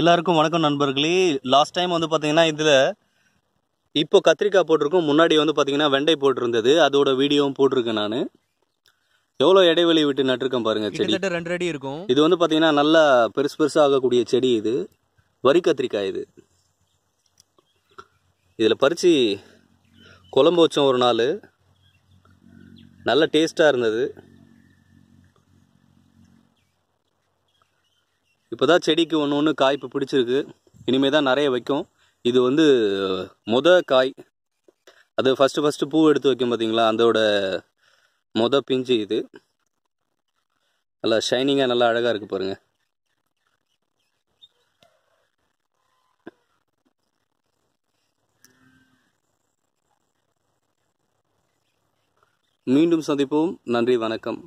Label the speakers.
Speaker 1: எல்லாருக்கும் வணக்கம் நண்பர்களே லாஸ்ட் டைம் வந்து பார்த்தீங்கன்னா இதில் இப்போ கத்திரிக்காய் போட்டிருக்கோம் முன்னாடி வந்து பார்த்தீங்கன்னா வெண்டை போட்டிருந்தது அதோட வீடியோவும் போட்டிருக்கேன் நான் எவ்வளோ இடைவெளி விட்டு நட்டிருக்கேன் பாருங்கள் செடி
Speaker 2: ரெண்டு அடி இருக்கும்
Speaker 1: இது வந்து பார்த்தீங்கன்னா நல்லா பெருசு பெருசாக ஆகக்கூடிய செடி இது வரி கத்திரிக்காய் இது இதில் பறித்து குழம்பு வச்சோம் ஒரு நாள் நல்ல டேஸ்ட்டாக இருந்தது இப்போ தான் செடிக்கு ஒன்று ஒன்று காய்ப்பு பிடிச்சிருக்கு இனிமேல் தான் நிறைய வைக்கும் இது வந்து மொத காய் அது ஃபஸ்ட்டு ஃபஸ்ட்டு பூ எடுத்து வைக்கும் பார்த்தீங்களா அதோட மொத பிஞ்சு இது நல்லா ஷைனிங்காக நல்லா அழகாக இருக்குது பாருங்கள்
Speaker 3: மீண்டும் சந்திப்போம் நன்றி வணக்கம்